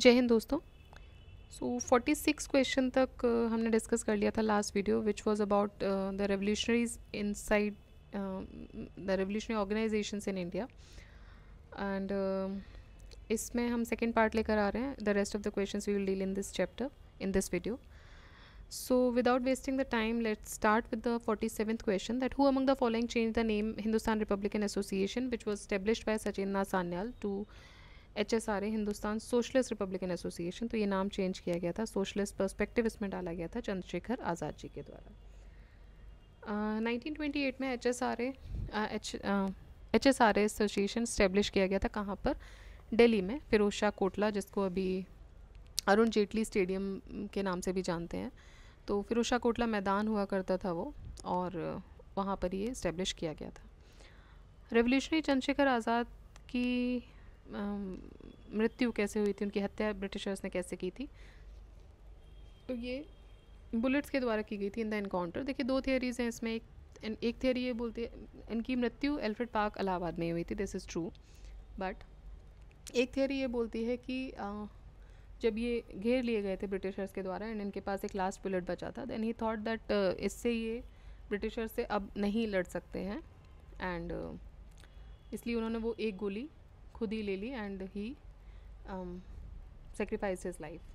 जय हिंद दोस्तों सो फोर्टी सिक्स क्वेश्चन तक uh, हमने डिस्कस कर लिया था last video which was about the revolutionaries inside the revolutionary organisation in India and इसमें हम सेकेंड पार्ट लेकर आ रहे हैं the rest of the question we will deal in this chapter in this video so without wasting the time let start with the forty seventh question that who among the following change the name Hindustan Republican Association which was establish by Sachindra Sanyal to H S R A Hindustan Socialist Republican Association तो ये नाम change किया गया था socialist perspective इसमें डाला गया था चंद्रशेखर आज़ाद जी के द्वारा नाइनटीन ट्वेंटी एट में H S R H H S R association establish किया गया था कहाँ पर दिल्ली में फिरोज शाह कोटला जिसको अभी अरुण जेटली स्टेडियम के नाम से भी जानते हैं तो फिरोज शाह कोटला मैदान हुआ करता था वो और वहाँ पर ये इस्टेब्लिश किया गया था रेवोल्यूशनरी चंद्रशेखर आज़ाद की मृत्यु कैसे हुई थी उनकी हत्या ब्रिटिशर्स ने कैसे की थी तो ये बुलेट्स के द्वारा की गई थी इन द इनकाउंटर देखिए दो थियरीज हैं इसमें एक एक थियरी ये बोलती है इनकी मृत्यु एल्फ्रेड पार्क अलाहाबाद में हुई थी दिस इज़ ट्रू बट एक थियरी ये बोलती है कि आ, जब ये घेर लिए गए थे ब्रिटिशर्स के द्वारा एंड इनके पास एक लास्ट बुलेट बचा था देन ही थॉट दैट इससे ये ब्रिटिशर्स से अब नहीं लड़ सकते हैं एंड uh, इसलिए उन्होंने वो एक गोली खुद ही ले ली and he sacrifice his life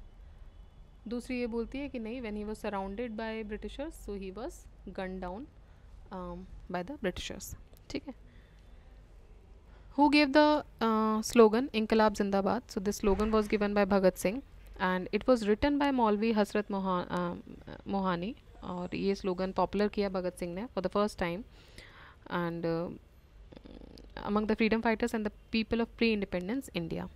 दूसरी ये बोलती है कि नहीं when he was surrounded by Britishers so he was gun down by the Britishers ठीक है हु गेव द स्लोगन इंकलाब जिंदाबाद so this slogan was given by Bhagat Singh and it was written by Maulvi Hasrat मोहा मोहानी और ये स्लोगन पॉपुलर किया भगत सिंह ने for the first time and among the freedom fighters and the people of pre-independence India.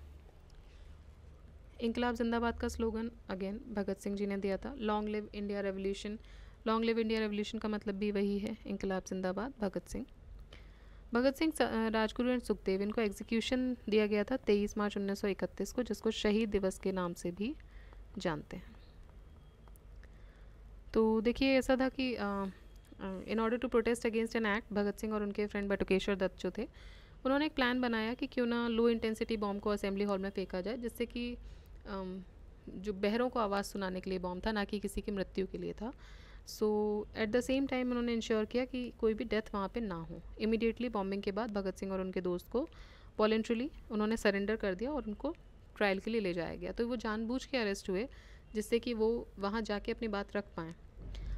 इंकलाब जिंदाबाद का स्लोगन अगेन भगत सिंह जी ने दिया था long live India revolution long live India revolution का मतलब भी वही है इंकलाब जिंदाबाद भगत सिंह भगत सिंह राजगुरु एंड सुखदेव इनको एग्जीक्यूशन दिया गया था 23 मार्च 1931 को जिसको शहीद दिवस के नाम से भी जानते हैं तो देखिए ऐसा था कि uh, in order to protest against an act Bhagat Singh और उनके फ्रेंड बटुकेश्वर दत्त जो थे उन्होंने एक प्लान बनाया कि क्यों ना लो इंटेंसिटी बॉम्ब को असेंबली हॉल में फेंका जाए जिससे कि um, जो बहरों को आवाज़ सुनाने के लिए बॉम्ब था ना कि किसी की मृत्यु के लिए था so at the same time उन्होंने इंश्योर किया कि कोई भी डेथ वहाँ पे ना हो इमीडिएटली बॉम्बिंग के बाद भगत सिंह और उनके दोस्त को वॉलेंट्रली उन्होंने सरेंडर कर दिया और उनको ट्रायल के लिए ले जाया गया तो वो जानबूझ के अरेस्ट हुए जिससे कि वो वहाँ जाके अपनी बात रख पाएँ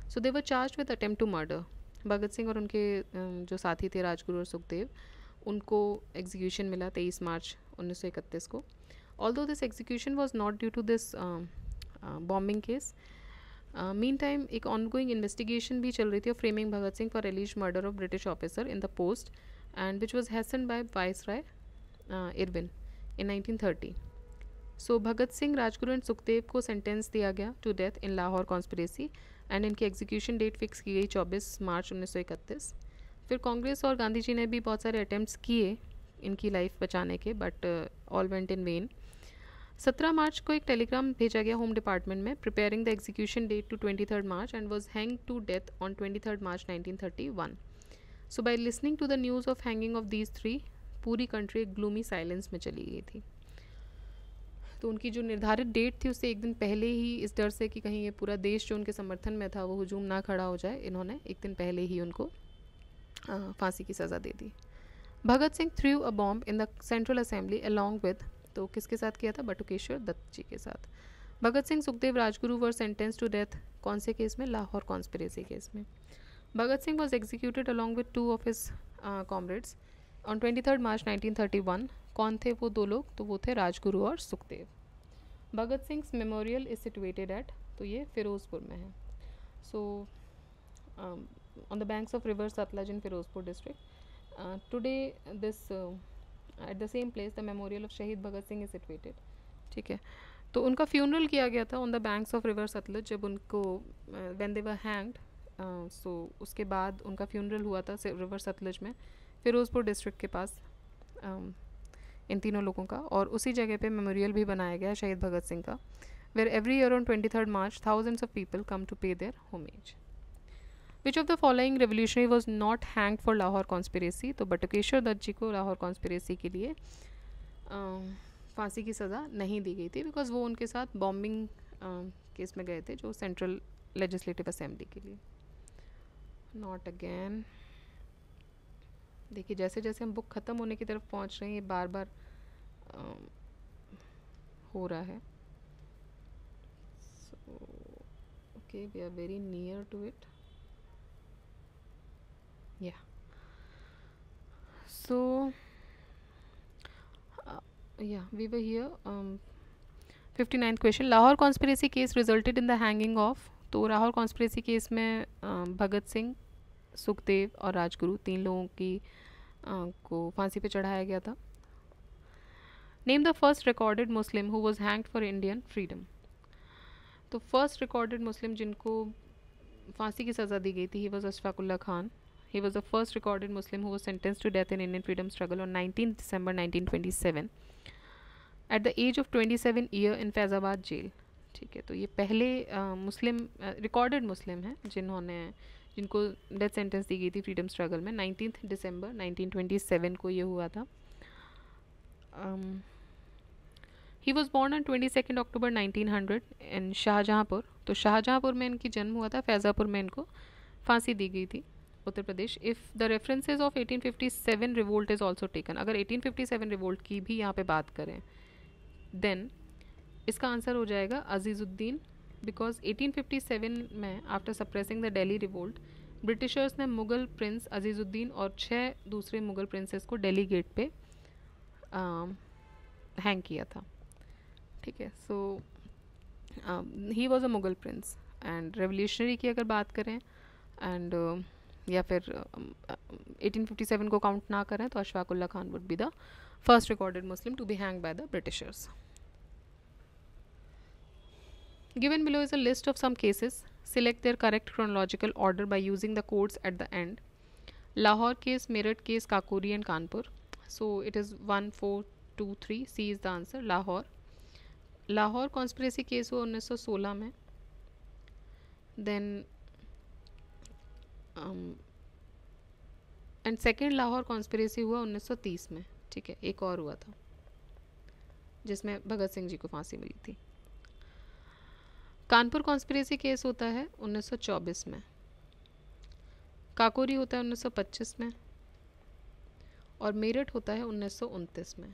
so they were charge with attempt to murder Bhagat Singh और उनके जो साथी थे राजगुरु और सुखदेव उनको एग्जीक्यूशन मिला तेईस मार्च उन्नीस को although this execution was not due to this bombing case meantime एक ऑनगोइंग इन्वेस्टिगेशन भी चल रही थी और framing Bhagat Singh for release murder of British officer in the post and which was hasten by viceroy Irwin in nineteen thirty so Bhagat Singh Rajguru and Sukhdev को sentence दिया गया to death in Lahore conspiracy and इनकी execution date fix की गई 24 मार्च 1931 फिर कांग्रेस और गांधी जी ने भी बहुत सारे अटैम्प्ट किए इनकी लाइफ बचाने के but all went in vain 17 March को एक टेलीग्राम भेजा गया होम डिपार्टमेंट में preparing the execution date to twenty March and was hang to death on twenty March 1931 so by listening to the news of hanging of these three पूरी country एक gloomy silence में चली गई थी तो उनकी जो निर्धारित डेट थी उससे एक दिन पहले ही इस डर से कि कहीं ये पूरा देश जो उनके समर्थन में था वो हजूम ना खड़ा हो जाए इन्होंने एक दिन पहले ही उनको फांसी की सज़ा दे दी Bhagat Singh through a bomb in the central assembly along with तो किसके साथ किया था बटुकेश्वर दत्त जी के साथ Bhagat Singh Sukhdev Rajguru were sentence to death कौन से केस में लाहौर कॉन्स्परेसी केस में Bhagat Singh was executed along with two of his comrades on twenty third March nineteen thirty one कौन थे वो दो लोग तो वो थे राजगुरु और Sukhdev Bhagat Singh memorial is situated at तो ये फ़िरोज़पुर में है so on the banks of river Sutlej in Firozpur district today this at the same place the memorial of Shaheed Bhagat Singh is situated ठीक है तो उनका फ्यूनरल किया गया था on the banks of river Sutlej जब उनको वेन दे वर हैंग्ड सो उसके बाद उनका फ्यूनरल हुआ था रिवर सतलज में फिरोज़पुर डिस्ट्रिक्ट के पास um, इन तीनों लोगों का और उसी जगह पे मेमोरियल भी बनाया गया शहीद भगत सिंह का where every year on twenty third March thousands of people come to pay their homage which of the following revolutionary was not hang for Lahore conspiracy तो बटकेश्वर दत्त जी को लाहौर कॉन्स्परेसी के लिए फांसी की सज़ा नहीं दी गई थी बिकॉज वो उनके साथ बॉम्बिंग केस में गए थे जो सेंट्रल लेजिस्लेटिव असेंबली के लिए नॉट अगेन देखिए जैसे जैसे हम बुक ख़त्म होने की तरफ पहुंच रहे हैं ये बार बार आ, हो रहा है so okay we are very near to it yeah so yeah we were here fifty ninth question Lahore conspiracy case resulted in the hanging of तो लाहौर कॉन्स्परेसी केस में भगत um, सिंह सुखदेव और राजगुरु तीन लोगों की आ, को फांसी पे चढ़ाया गया था name the first recorded Muslim who was hang for Indian freedom तो फर्स्ट रिकॉर्डेड मुस्लिम जिनको फांसी की सज़ा दी गई थी he was Ashfaqulla Khan he was the first recorded Muslim who was sentence to death in Indian freedom struggle on nineteen December nineteen twenty seven at the age of twenty seven year in Faizabad jail ठीक है तो ये पहले मुस्लिम recorded मुस्लिम हैं जिन्होंने जिनको death sentence दी गई थी फ्रीडम स्ट्रगल में नाइनटीन दिसंबर 1927 को ये हुआ था he was born on twenty second October nineteen hundred in Shahjahanpur तो शाहजहाँपुर में इनकी जन्म हुआ था फैज़ापुर में इनको फांसी दी गई थी Uttar Pradesh if the references of eighteen fifty seven revolt is also taken अगर एटीन फिफ्टी सेवन रिवोल्ट की भी यहाँ पर बात करें देन इसका आंसर हो जाएगा अजीज़ुद्दीन बिकॉज 1857 में after suppressing the Delhi revolt Britishers ने मुग़ल प्रिंस अजीज़ुद्दीन और छः दूसरे मुग़ल प्रिंसेस को डेली गेट पे हैंग um, किया था ठीक है so he was a Mughal prince and revolutionary की अगर बात करें एंड uh, या फिर एटीन फिफ्टी सेवन को काउंट ना करें तो Ashfaq Khan would be the first recorded Muslim to be hang by the Britishers Given below is a list of some cases. Select their correct chronological order by using the codes at the end. Lahore case, Meerut case, Kakori and Kanpur. So it is 1, 4, 2, 3. C is the answer. Lahore. Lahore conspiracy case हुआ 1916 में then and second Lahore conspiracy हुआ 1930 में ठीक है एक और हुआ था जिसमें भगत सिंह जी को फांसी मिली थी कानपुर कॉन्स्परेसी केस होता है 1924 में काकोरी होता है 1925 में और मेरठ होता है उन्नीस में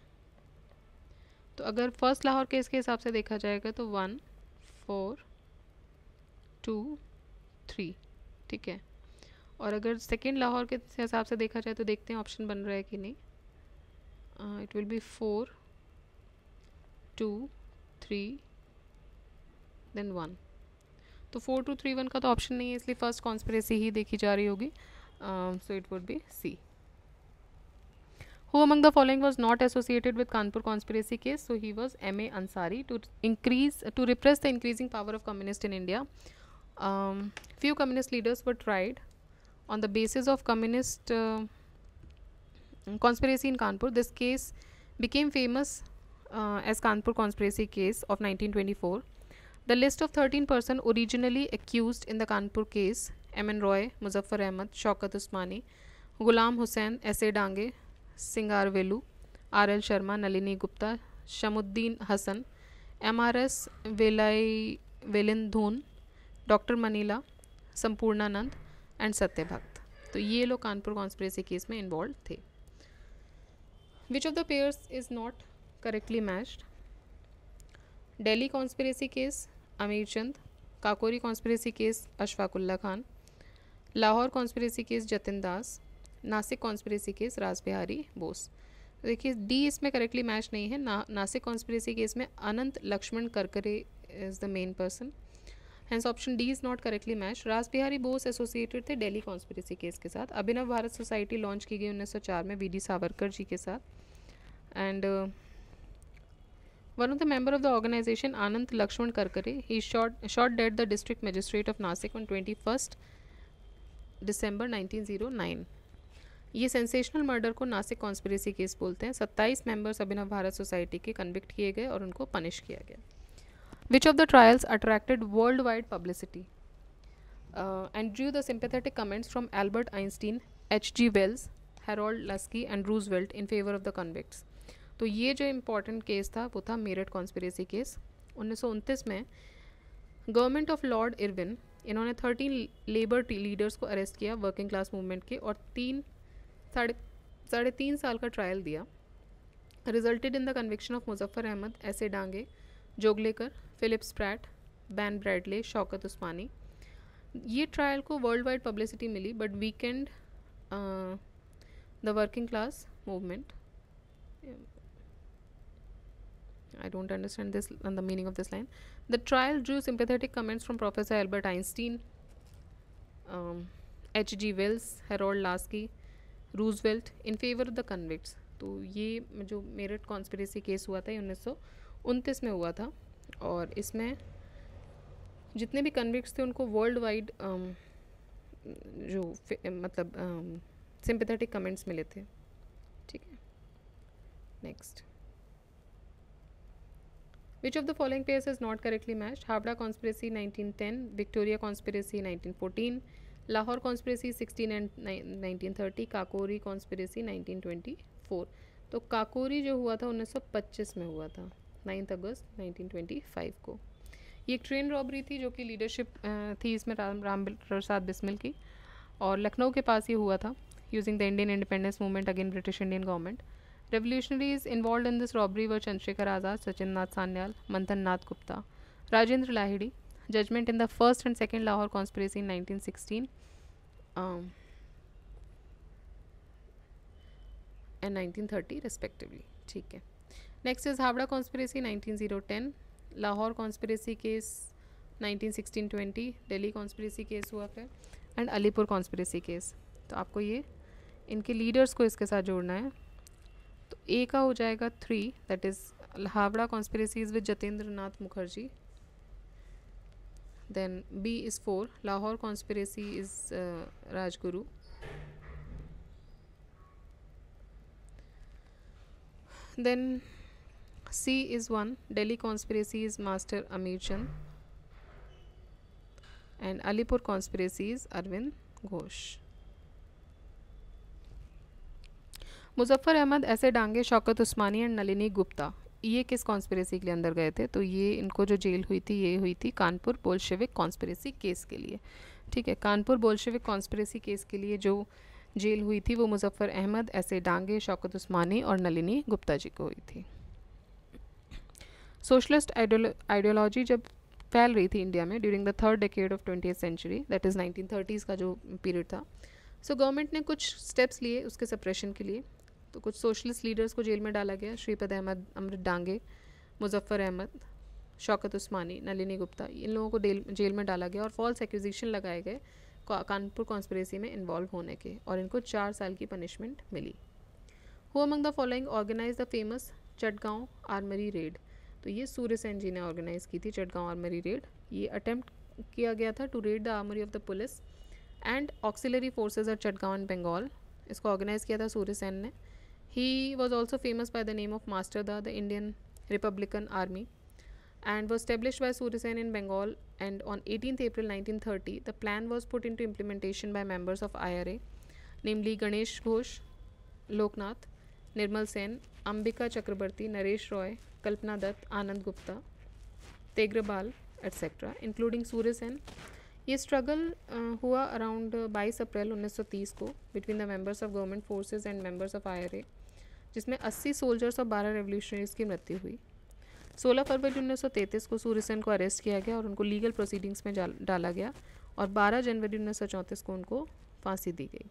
तो अगर फर्स्ट लाहौर केस के हिसाब से देखा जाएगा तो वन फोर टू थ्री ठीक है और अगर सेकेंड लाहौर के हिसाब से देखा जाए तो देखते हैं ऑप्शन बन रहा है कि नहीं it will be four two three then one तो फोर टू थ्री वन का तो ऑप्शन नहीं है इसलिए फर्स्ट कॉन्स्परेसी ही देखी जा रही होगी so it would be C who among the following was not associated with Kanpur conspiracy case so he was M A Ansari to increase to repress the increasing power of communist in India few communist leaders were tried on the basis of communist conspiracy in Kanpur this case became famous as Kanpur conspiracy case of nineteen twenty four the list of thirteen person originally accuse in the Kanpur case M N Roy Muzaffar Ahmad Shaukat Usmani Ghulam Hussain S A Dange Singaravelu R L Sharma Nalini Gupta Shamsuddin Hasan M R S Velayudhan doctor Manilal Sampurnanand and Satya Bhakta तो ये लोग Kanpur conspiracy case में involve थे which of the pairs is not correctly matched Delhi conspiracy case Amir Chand Kakori conspiracy case Ashfaqulla Khan Lahore conspiracy case Jatin Das Nasik conspiracy case Raj Bihari Bose देखिए D इसमें correctly match नहीं है ना नासिक कॉन्स्परेसी केस में Anant Laxman Karkare is the main person hence option D is not correctly match Raj Bihari Bose associated थे Delhi conspiracy case के साथ अभिनव Bharat society launch की गई 1904 में वी डी सावरकर जी के साथ and uh, One of the member of the organization, Anant Lakshman Karkare, he shot, shot dead the district magistrate of Nasik on 21st December 1909. ये sensational murder को Nashik conspiracy case बोलते हैं 27 members Abhinav Bharat society के convict किए गए और उनको punish किया गया which of the trials attracted world wide publicity and drew the sympathetic comments from Albert Einstein H G Wells Harold Laski and Roosevelt in favour of the convicts तो ये जो important case था वो था Meerut conspiracy case उन्नीस में government of Lord Irwin इन्होंने thirteen labour leaders को अरेस्ट किया वर्किंग क्लास मूवमेंट के और तीन साढ़े साढ़े तीन साल का ट्रायल दिया resulted in the conviction of Muzaffar Ahmad S A Dange Joglekar Philip Spratt Ben Bradley Shaukat Usmani ये ट्रायल को वर्ल्ड वाइड पब्लिसिटी मिली but weakened the working class movement I don't understand this and the meaning of this line. The trial drew sympathetic comments from Professor Albert Einstein, H G Wells Harold Laski Roosevelt in favour of the convicts तो ये जो Meerut conspiracy case हुआ था ये उन्नीस में हुआ था और इसमें जितने भी कन्विक्ट्स थे उनको वर्ल्ड वाइड um, जो मतलब सिंपथेटिक um, कमेंट्स मिले थे ठीक है next which of the following pairs is not correctly match Howrah conspiracy nineteen ten Victoria conspiracy nineteen fourteen Lahore conspiracy sixteen and nineteen thirty Kakori conspiracy nineteen twenty four तो काकोरी जो हुआ था उन्नीस सौ पच्चीस में हुआ था ninth August nineteen twenty five को ये एक ट्रेन रॉबरी थी जो कि लीडरशिप थी इसमें राम राम प्रसाद बिस्मिल की और लखनऊ के पास ये हुआ था using the Indian independence movement again British Indian government Revolutionaries involved in this robbery were Chandrasekhar Azad, Sachin Nath Sanyal, Manthan Nath Gupta, Rajendra Lahiri. Judgment in the first and second Lahore conspiracy in 1916 um, and 1930 respectively. ठीक है next is Howrah conspiracy 1910 Lahore conspiracy case 1916-20 Delhi conspiracy case हुआ फिर and Alipur conspiracy case तो आपको ये इनके leaders को इसके साथ जोड़ना है तो ए का हो जाएगा three that is Howrah is with Jatindra Nath Mukherjee then B is four Lahore conspiracy is uh, Rajguru then C is one Delhi conspiracy is master Amir Chand and Alipore conspiracy is Aurobindo Ghosh Muzaffar Ahmad ऐसे डांगे शौकत उस्मानी एंड नलिनी गुप्ता ये किस कॉन्स्परेसी के लिए अंदर गए थे तो ये इनको जो जेल हुई थी ये हुई थी कानपुर बोलशेविक कॉन्स्परेसी केस के लिए ठीक है कानपुर बोलशेविक कॉन्स्परेसी केस के लिए जो जेल हुई थी वो मुजफ्फ़र अहमद ऐसे डांगे शौकत उस्मानी और नलिनी गुप्ता जी को हुई थी सोशलिस्ट आइडियोलॉजी जब फैल रही थी इंडिया में during the third decade of twenty century that is nineteen thirties का जो पीरियड था सो so, गवर्नमेंट ने कुछ स्टेप्स लिए उसके सप्रेशन के लिए तो कुछ सोशलिस्ट लीडर्स को जेल में डाला गया श्रीपद अहमद अमृत डांगे मुजफ्फ़र अहमद शौकत उस्मानी नलिनी गुप्ता इन लोगों को जेल में डाला गया और फॉल्स एक्विजीशन लगाए गए कानपुर कॉन्स्परेसी में इन्वॉल्व होने के और इनको चार साल की पनिशमेंट मिली who among the following organise the famous Chittagong armoury raid तो ये सूर्य सेन जी ने ऑर्गेनाइज की थी चटगांव आर्मरी रेड ये अटैम्प्ट किया गया था to raid the armoury of the police and auxiliary forces of Chittagong in Bengal इसको ऑर्गेनाइज किया था सूर्य सेन ने He was also famous by the name of Masterda, the Indian Republican Army, and was established by Surisain in Bengal. And on 18th April 1930, the plan was put into implementation by members of IRA, namely Ganesh Ghosh, Loknath, Nirmal Sen, Ambika Chakrabarti, Naresh Roy, Kalpana Dutt, Anand Gupta, Tegrabal, etc., including Surya Sen. ये struggle हुआ around 22 April 1930 को between the members of government forces and members of जिसमें 80 soldiers और 12 revolutionaries की मृत्यु हुई 16 फरवरी 1933 को सूर्यसेन को अरेस्ट किया गया और उनको लीगल प्रोसीडिंग्स में डाला गया और 12 जनवरी उन्नीस को उनको फांसी दी गई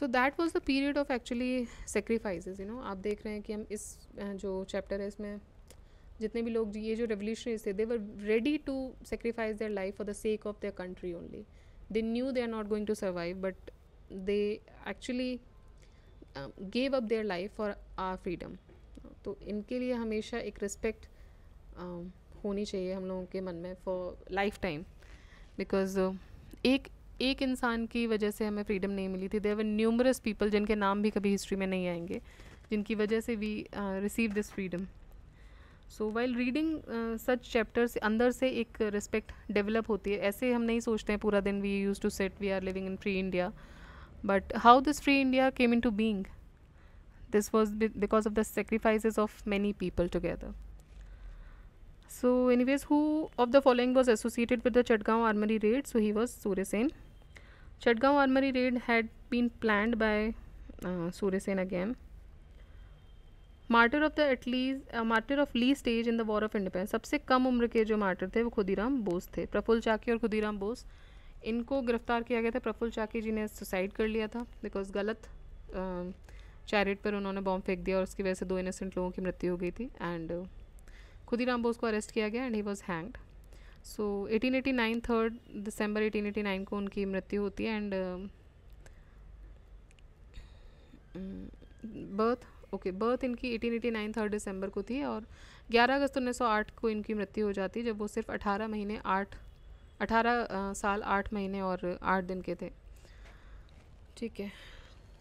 so that was the period of actually sacrifice you know आप देख रहे हैं कि हम इस जो चैप्टर है इसमें जितने भी लोग ये जो रेवोल्यूशनरीज थे they were ready to sacrifice their life for the sake of their country only they knew they are not going to survive but they actually gave up their life for our freedom तो इनके लिए हमेशा एक respect um, होनी चाहिए हम लोगों के मन में फॉर लाइफ टाइम बिकॉज एक एक इंसान की वजह से हमें फ्रीडम नहीं मिली थी देवर न्यूमरस पीपल जिनके नाम भी कभी हिस्ट्री में नहीं आएंगे जिनकी वजह से we receive this freedom so while reading such chapters अंदर से एक रिस्पेक्ट डेवलप होती है ऐसे हम नहीं सोचते हैं पूरा दिन we use to set we are living in free India But how this free India came into being? This was be because of the sacrifices of many people together. So, anyways, who of the following was associated with the Chatgaon Armory raid? So, he was Surya Sen. Chatgaon Armory raid had been planned by uh, Surya Sen again. Martyr of the at least martyr of ली stage in the war of independence सबसे कम उम्र के जो martyr थे वो खुदीराम बोस थे प्रफुल्ल चाकी और खुदीराम बोस इनको गिरफ्तार किया गया था प्रफुल चाकी जी ने सुसाइड कर लिया था बिकॉज गलत चैरिट पर उन्होंने बॉम्ब फेंक दिया और उसकी वजह से दो इनोसेंट लोगों की मृत्यु हो गई थी एंड खुदीराम बोस को अरेस्ट किया गया and he was hanged so 1889 third December eighteen eighty nine को उनकी मृत्यु होती है एंड बर्थ ओके बर्थ इनकी 1889 थर्ड दिसंबर को थी और 11 अगस्त 1908 को इनकी मृत्यु हो जाती जब वो सिर्फ 18 महीने आठ अठारह साल आठ महीने और आठ दिन के थे ठीक है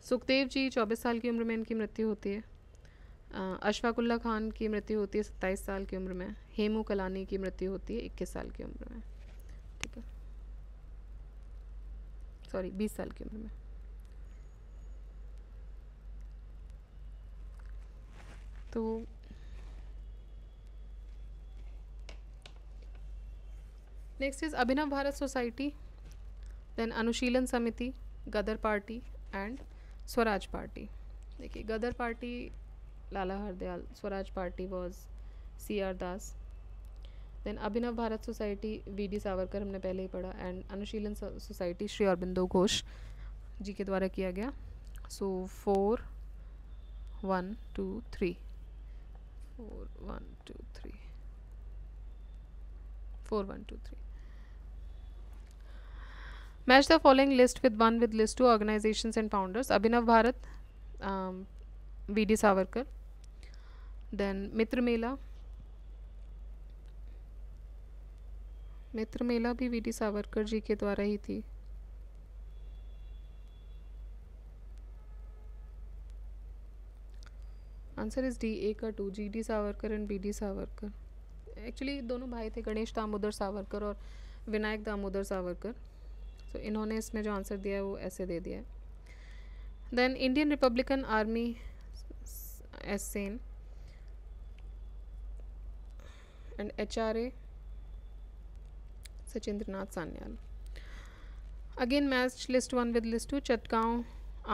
सुखदेव जी चौबीस साल की उम्र में इनकी मृत्यु होती है अशफाकुल्ला खान की मृत्यु होती है सत्ताईस साल की उम्र में हेमू कलानी की मृत्यु होती है इक्कीस साल की उम्र में ठीक है सॉरी बीस साल की उम्र में तो next is Abhinav Bharat society then Anushilan Samiti Ghadar party and Swaraj party देखिए Ghadar party Lala Hardayal Swaraj party was C R Das then Abhinav Bharat society V D Savarkar हमने पहले ही पढ़ा एंड अनुशीलन सोसाइटी श्री अरबिंदो घोष जी के द्वारा किया गया so four one two three four one two three four one two three match the following list with one with list two organisation and founders Abhinav Bharat V D Savarkar then Mitra Mela Mitra Mela भी V D Savarkar ji के द्वारा ही थी answer is D A का to G D Savarkar and B D Savarkar actually दोनों भाई थे गणेश दामोदर सावरकर और विनायक दामोदर सावरकर तो इन्होंने इसमें जो आंसर दिया है वो ऐसे दे दिया है then Indian republican army S Sen and H R A Sachindra Nath Sanyal again match list one with list two Chittagong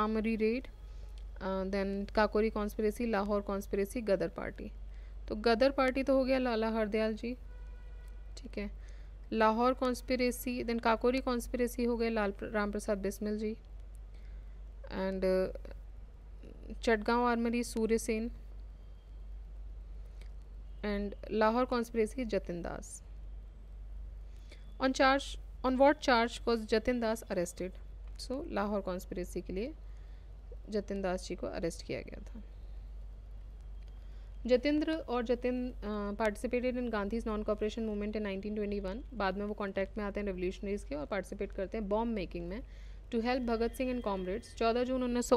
armoury raid then Kakori conspiracy Lahore conspiracy Ghadar party तो गदर पार्टी तो हो गया लाला हरदयाल जी ठीक है Lahore conspiracy then Kakori conspiracy हो गए लाल Ram Prasad Bismil ji and uh, Chittagong armoury Surya Sen and Lahore conspiracy Jatin Das on charge on what charge was Jatin Das arrested so Lahore conspiracy के लिए जतिन दास जी को अरेस्ट किया गया था जतेंद्र और Jatin participated in Gandhi's non cooperation movement in 1921 बाद में वो कांटेक्ट में आते हैं रेवोल्यूशनरीज के और पार्टिसिपेट करते हैं बॉम्ब मेकिंग में to help Bhagat Singh and comrades 14 जून उन्नीस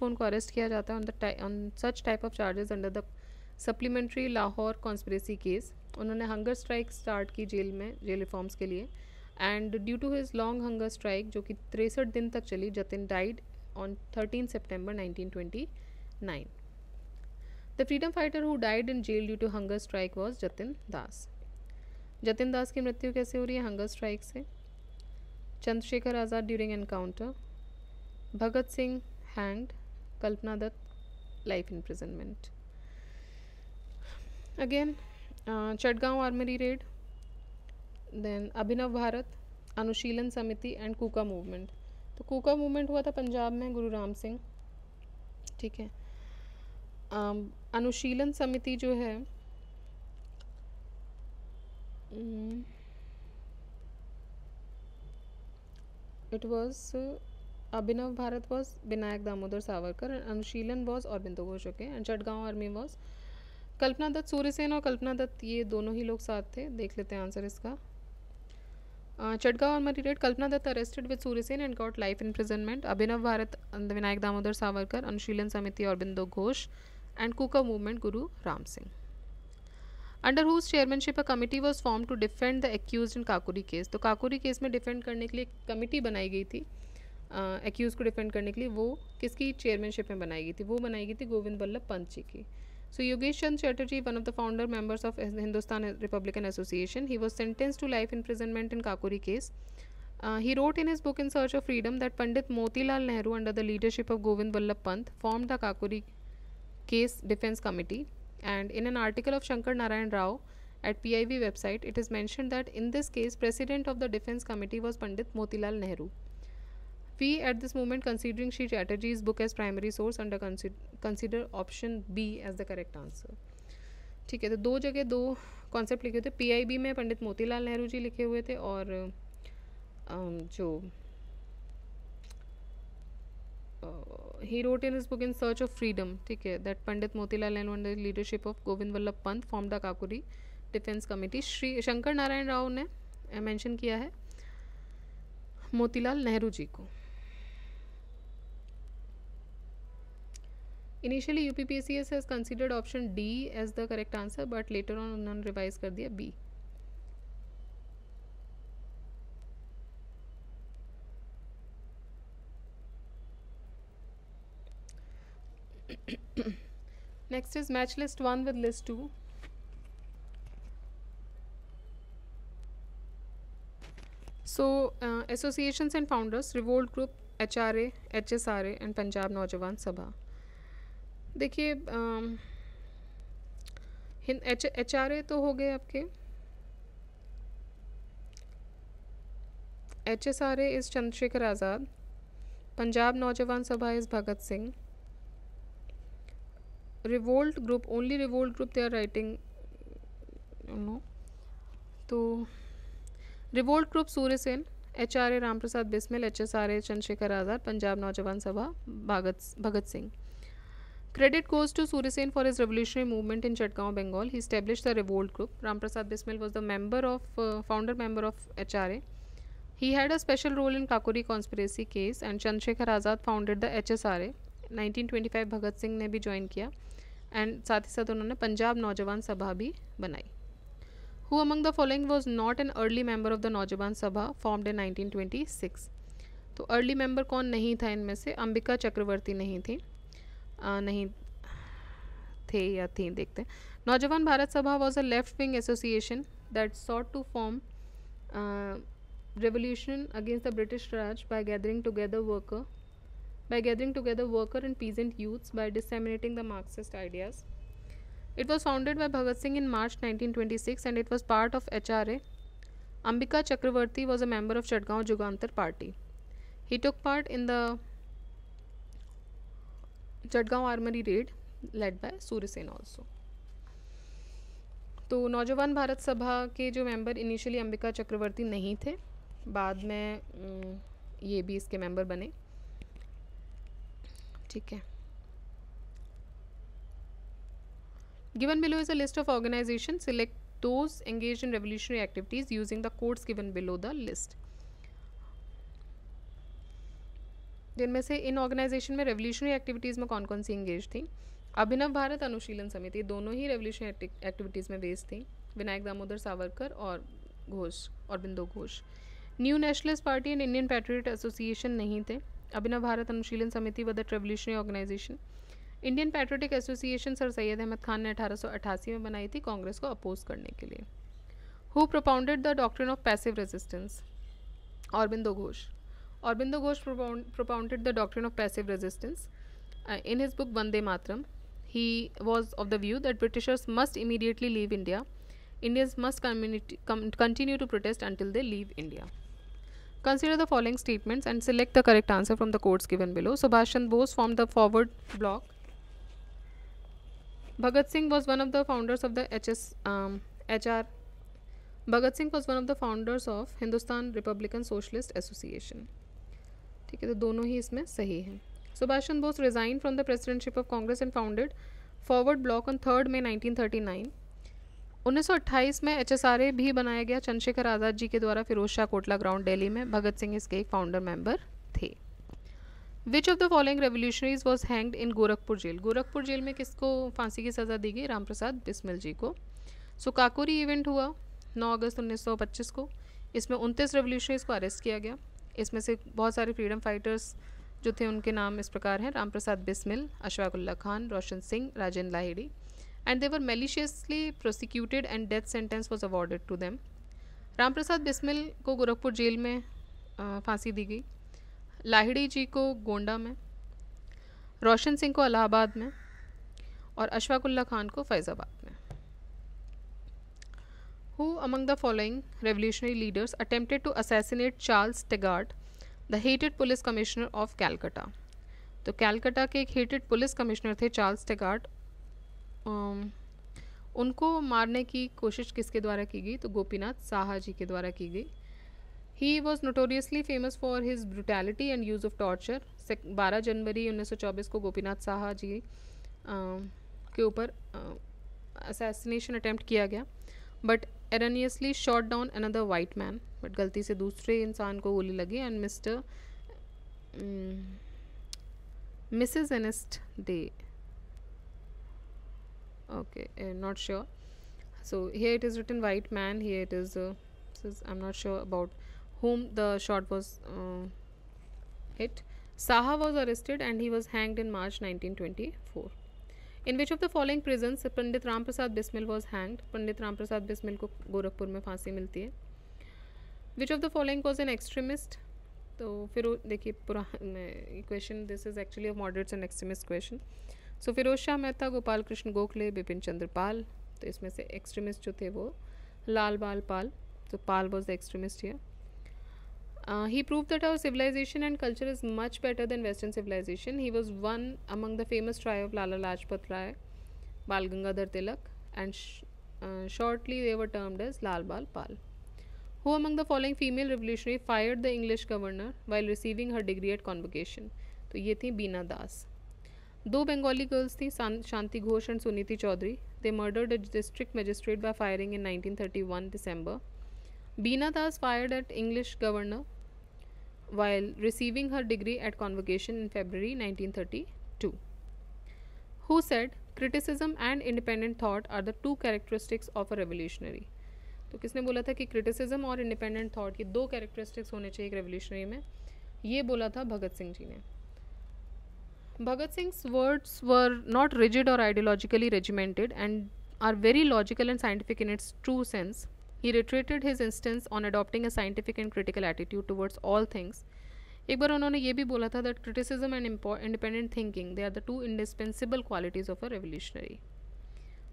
को उनको अरेस्ट किया जाता है on the on such type of charges under the supplementary Lahore conspiracy case उन्होंने हंगर स्ट्राइक स्टार्ट की जेल में जेल रिफॉर्म्स के लिए and due to his long hunger strike जो कि तिरसठ दिन तक चली Jatin died on thirteen September nineteen twenty nine the freedom fighter who died in jail due to hunger strike was Jatin Das Jatin Das की मृत्यु कैसे हो रही है हंगर स्ट्राइक से Chandrashekhar Azad during encounter Bhagat Singh hanged Kalpana Dutt life imprisonment again Chittagong armoury raid then Abhinav Bharat Anushilan Samiti and Kuka movement तो कूका movement हुआ था पंजाब में गुरु राम सिंह ठीक है Um, अनुशीलन समिति जो है it mm, was Abhinav Bharat was Vinayak Damodar Savarkar and Anushilan was Bindu Ghosh okay and Chittagong army was Kalpana Dutt Surya Sen और कल्पना दत्त ये दोनों ही लोग साथ थे देख लेते हैं आंसर इसका चटगांव और मरीडेट Kalpana Dutt arrested with Surya Sen and got life imprisonment Abhinav Bharat Vinayak Damodar Savarkar Anushilan Samiti और Bindu Ghosh and Kuka movement Guru Ram Singh. Under whose chairmanship a committee was form to defend the accuse in Kakori case तो काकुरी केस में डिफेंड करने के लिए कमेटी बनाई गई थी एक्यूज को डिफेंड करने के लिए वो किसकी चेयरमैनशिप में बनाई गई थी वो बनाई गई थी गोविंद वल्लभ पंत जी की So Yogesh Chand Chatterjee, one of the founder members of Hindustan Republican Association, he was sentenced to life imprisonment in Kakuri case. Uh, he wrote in his book In Search of Freedom that Pandit Motilal Nehru, under the leadership of Govind Vallabh Pant, formed the Kakuri case defense committee and in an article of Shankar Narayan Rao at PIB website it is mentioned that in this case president of the defense committee was Pandit Motilal Nehru. We at this moment considering Sri Chatterjee's book as primary source under consider, consider option B as the correct answer. ठीक है तो दो जगह दो concept लिखे हुए थे PIB में पंडित मोतीलाल नेहरू जी लिखे हुए थे और जो he wrote in his book In Search of Freedom, okay, that Pandit Motilal Nehru under the leadership of Govind Vallabh Pant formed the Kakuri Defense Committee. Shri Shankar Narayan Rao ने मेंशन किया है मोतीलाल नेहरू जी को initially UPPCS has considered option D as the correct answer but later on उन्होंने revise कर दिया B next is match list 1 with list 2 so uh, associations and founders revolt group hra hsra and punjab नौजवान सभा देखिए H H R ए तो हो गए आपके H S R A is Chandrashekhar Azad Punjab Naujawan Sabha is Bhagat Singh revolt group only revolt group they are writing no तो revolt group Surya Sen H R A Ram Prasad Bismil H S R A Chandrashekhar Azad Punjab Naujawan Sabha Bhagat Bhagat Singh credit goes to Surya Sen for his revolutionary movement in Chittagong Bengal he establish the revolt group Ramprasad Bismil was the member of founder member of H R A he had a special role in Kakori conspiracy case and Chandrashekhar Azad founded the H S R A 1925 Bhagat Singh ने भी join किया and साथ ही साथ उन्होंने पंजाब नौजवान सभा भी बनाई who among the following was not an early member of the Naujawan Sabha formed in 1926 तो early member कौन नहीं था इनमें से अंबिका चक्रवर्ती नहीं थी आ, नहीं थे या थी देखते हैं Naujawan Bharat Sabha was a left wing association that sought to form revolution against the British Raj by gathering together worker by gathering together worker and peasant youths by disseminating the Marxist ideas. It was founded by Bhagat Singh in March 1926 and it was part of HRA. Ambika Chakravarti was a member of chatgaon Jugantar party. He took part in the Chhatgaon armory raid led by Surya Sen also. तो नौजवान भारत सभा के जो member initially Ambika चक्रवर्ती नहीं थे बाद में ये भी इसके मेंबर बने ठीक है given below is a list of organisation select those engage in revolutionary activities using the codes given below the list जिनमें से इन ऑर्गेनाइजेशन में रेवोल्यूशनरी एक्टिविटीज़ में कौन कौन सी एंगेज थी अभिनव भारत अनुशीलन समिति दोनों ही रेवोल्यूशनरी एक्टिविटीज़ में बेस्ड थी विनायक दामोदर सावरकर और घोष और Bindu Ghosh new nationalist party and Indian patriot association नहीं थे अभिनव भारत अनुशीलन समिति व the revolutionary organisation Indian patriotic association sir Syed Ahmad Khan ने अठारह में बनाई थी कांग्रेस को अपोज करने के लिए who propounded the doctrine of passive resistance Aurobindo Ghosh Aurobindo Ghosh propounded the doctrine of passive resistance in his book Vande Mataram he was of the view that Britishers must immediately leave India. Indians must com continue to protest until they leave India. Consider the following statements and select the correct answer from the codes given below. Subhash Chandra Bose formed the forward block. Bhagat Singh was one of the founders of the HS, um, HR. Bhagat Singh was one of the founders of Hindustan Republican Socialist Association. ठीक है तो दोनों ही इसमें सही हैं Subhash Chandra Bose resign from the presidentship of Congress and founded forward bloc on third May 1939 1928 में H भी बनाया गया चंद्रशेखर आज़ाद जी के द्वारा फिरोज शाह कोटला ग्राउंड दिल्ली में भगत सिंह इसके एक फाउंडर मेंबर थे which of the following revolutionaries was hanged in Gorakhpur jail Gorakhpur jail में किसको फांसी की सज़ा दी गई राम प्रसाद बिस्मिल जी को सो काकोरी इवेंट हुआ 9 अगस्त 1925 को इसमें उनतीस रेवोल्यूशनरीज को अरेस्ट किया गया इसमें से बहुत सारे फ्रीडम फाइटर्स जो थे उनके नाम इस प्रकार हैं Ram Prasad Bismil Ashfaqulla Khan Roshan Singh Rajendra Lahiri and they were maliciously prosecuted and death sentence was awarded to them Prasad Bismil को गोरखपुर जेल में फांसी दी गई लाहिड़ी जी को गोंडा में रोशन सिंह को अलाहाबाद में और अशफाकुल्ला खान को फैज़ाबाद में who among the following revolutionary leaders attempted to assassinate Charles Tegart the hated police commissioner of Calcutta तो कैलकटा के एक हेटेड पुलिस कमिश्नर थे चार्ल्स टेगार्ड उनको मारने की कोशिश किसके द्वारा की गई तो गोपीनाथ साहा जी के द्वारा की गई he was notoriously famous for his brutality and use of torture बारह जनवरी 1924 को गोपीनाथ साहा जी के ऊपर असैसिनेशन अटैम्प्ट किया गया but erroneously shot down another white man but गलती से दूसरे इंसान को गोली लगी and Mr Mrs Ernest Day okay uh, not sure so here it is written white man here it is uh, says i'm not sure about whom the shot was uh, hit saha was arrested and he was hanged in march 1924 in which of the following prisons pandit ram prasad bismil was hanged pandit ram prasad bismil ko Gorakhpur में फांसी मिलती है Which of the following was an extremist? तो फिर देखिए पूरा question this is actually moderates and extremist question so Firoz Shah Mehta Gopal Krishna Gokhale Bipin Chandra Pal तो इसमें से एक्सट्रीमिस्ट जो थे वो लाल बाल पाल तो Pal was the extremist here he prove that our civilisation and culture is much better than western civilisation he was one among the famous trio of Lala Lajpat Rai Bal Gangadhar Tilak and shortly they were termed as Lal Bal Pal who among the following female revolutionary fired the English governor while receiving her degree at convocation तो ये थी बीना दास दो Bengali girls थी शांति Ghosh and Suniti Chaudhuri they murdered district magistrate by firing in 1931 December Bina Das fired at English governor while receiving her degree at convocation in February 1932. Who said criticism and independent thought are the two characteristics of a revolutionary तो किसने बोला था कि criticism और independent thought ये दो characteristics होने चाहिए एक रेवोल्यूशनरी में ये बोला था भगत सिंह जी ने Bhagat Singh's words were not rigid or ideologically regimented and are very logical and scientific in its true sense. He reiterated his instance on adopting a scientific and critical attitude towards all things. एक बार उन्होंने ये भी बोला था that criticism and independent thinking they are the two indispensable qualities of a revolutionary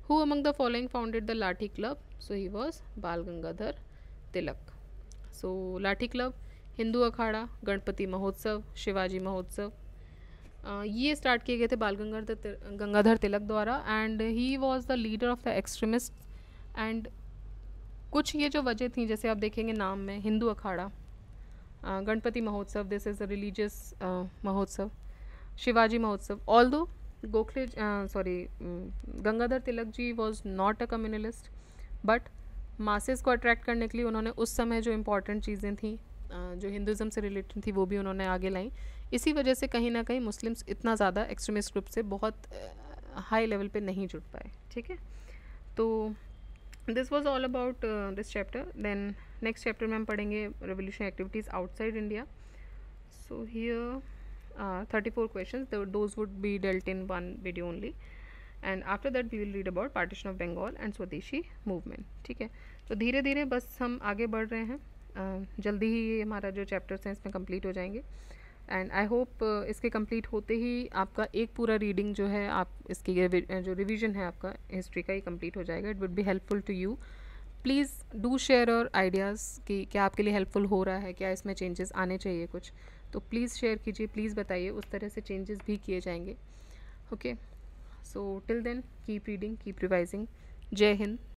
who among the following founded the lathi club so he was Bal Gangadhar तिलक सो लाठी club Hindu अखाड़ा गणपति महोत्सव शिवाजी महोत्सव ये स्टार्ट किए गए थे बाल गंगाधर गंगाधर तिलक द्वारा and he was the leader of the extremist and कुछ ये जो वजह थी जैसे आप देखेंगे नाम में हिंदू अखाड़ा गणपति महोत्सव दिस इज़ अ रिलीजियस महोत्सव शिवाजी महोत्सव ऑल दो Gokhale sorry Gangadhar Tilak ji was not a communalist but masses को अट्रैक्ट करने के लिए उन्होंने उस समय जो इम्पोर्टेंट चीज़ें थी जो हिंदुज़म से रिलेटेड थी वो भी उन्होंने आगे लाई इसी वजह से कहीं ना कहीं मुस्लिम्स इतना ज़्यादा एक्सट्रीमिस्ट ग्रुप से बहुत हाई लेवल पे नहीं जुड़ पाए ठीक है तो this was all about this chapter then next chapter में हम पढ़ेंगे revolution activities outside India so here thirty four question those would be dealt in one video only and after that we will read about partition of Bengal and Swadeshi movement ठीक है तो धीरे धीरे बस हम आगे बढ़ रहे हैं जल्दी ही ये हमारा जो चैप्टर्स हैं इसमें कंप्लीट हो जाएंगे एंड आई होप इसके कंप्लीट होते ही आपका एक पूरा रीडिंग जो है आप इसकी जो रिवीजन है आपका हिस्ट्री का ये कंप्लीट हो जाएगा it would be helpful to you please do share और आइडियाज़ कि क्या आपके लिए हेल्पफुल हो रहा है क्या इसमें चेंजेस आने चाहिए कुछ तो प्लीज़ शेयर कीजिए प्लीज़ बताइए उस तरह से चेंजेस भी किए जाएंगे okay so till then keep reading keep revising जय हिंद